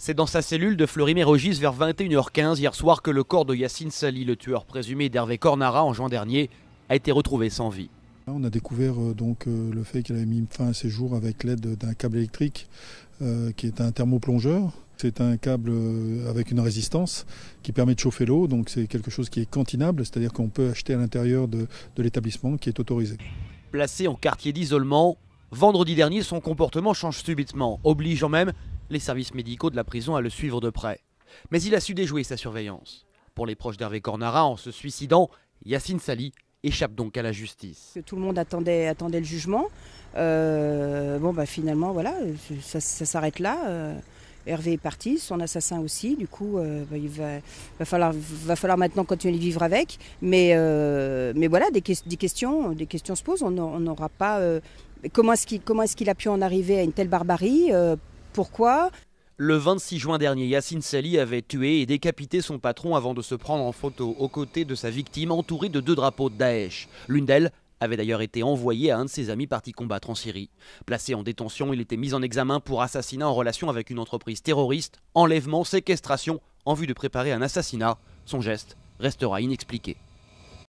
C'est dans sa cellule de Fleury-Mérogis vers 21h15 hier soir que le corps de Yacine Sali, le tueur présumé d'Hervé Cornara en juin dernier, a été retrouvé sans vie. On a découvert euh, donc euh, le fait qu'il avait mis fin à ses jours avec l'aide d'un câble électrique euh, qui est un thermoplongeur. C'est un câble avec une résistance qui permet de chauffer l'eau, donc c'est quelque chose qui est cantinable, c'est-à-dire qu'on peut acheter à l'intérieur de, de l'établissement qui est autorisé. Placé en quartier d'isolement, vendredi dernier, son comportement change subitement, obligeant même les services médicaux de la prison à le suivre de près. Mais il a su déjouer sa surveillance. Pour les proches d'Hervé Cornara, en se suicidant, Yacine Sali échappe donc à la justice. Tout le monde attendait, attendait le jugement. Euh, bon, bah, finalement, voilà, ça, s'arrête là. Euh, Hervé est parti, son assassin aussi. Du coup, euh, bah, il va, falloir, va falloir maintenant continuer de vivre avec. Mais, voilà, des, questions, des questions se posent. On n'aura pas. comment est-ce qu'il a pu en arriver à une telle barbarie pourquoi le 26 juin dernier, Yassine Sali avait tué et décapité son patron avant de se prendre en photo aux côtés de sa victime entourée de deux drapeaux de Daesh. L'une d'elles avait d'ailleurs été envoyée à un de ses amis parti combattre en Syrie. Placé en détention, il était mis en examen pour assassinat en relation avec une entreprise terroriste, enlèvement, séquestration, en vue de préparer un assassinat. Son geste restera inexpliqué.